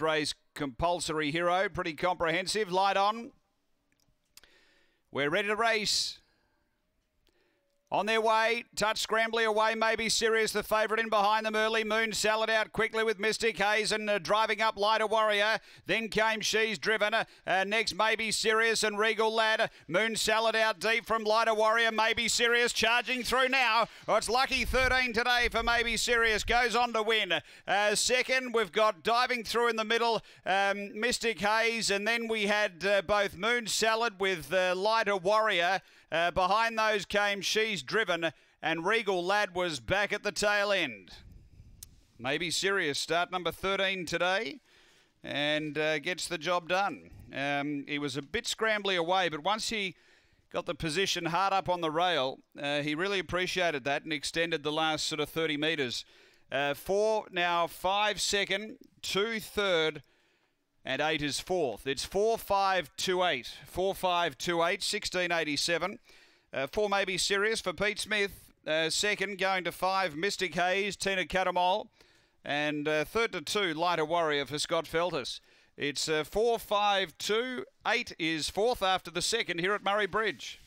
race compulsory hero, pretty comprehensive. Light on. We're ready to race. On their way, touch scrambly away, maybe Sirius the favourite in behind them early. Moon salad out quickly with Mystic Hazen and uh, driving up Lighter Warrior. Then came She's Driven. Uh, next, maybe Sirius and Regal Lad. Moon salad out deep from Lighter Warrior. Maybe Sirius charging through now. it's lucky 13 today for maybe Sirius. Goes on to win. Uh, second, we've got diving through in the middle, um, Mystic Haze. And then we had uh, both Moon Salad with uh, Lighter Warrior. Uh, behind those came She's driven, and Regal Lad was back at the tail end. Maybe serious. Start number 13 today and uh, gets the job done. Um, he was a bit scrambly away, but once he got the position hard up on the rail, uh, he really appreciated that and extended the last sort of 30 metres. Uh, four now, five second, two third, and eight is fourth. It's four five two eight, four five two eight, sixteen eighty seven. Uh, four may be serious for Pete Smith. Uh, second, going to five, Mystic Hayes, Tina Catamol. And uh, third to two, Lighter Warrior for Scott Feltus. It's uh, four, five, two, eight is fourth after the second here at Murray Bridge.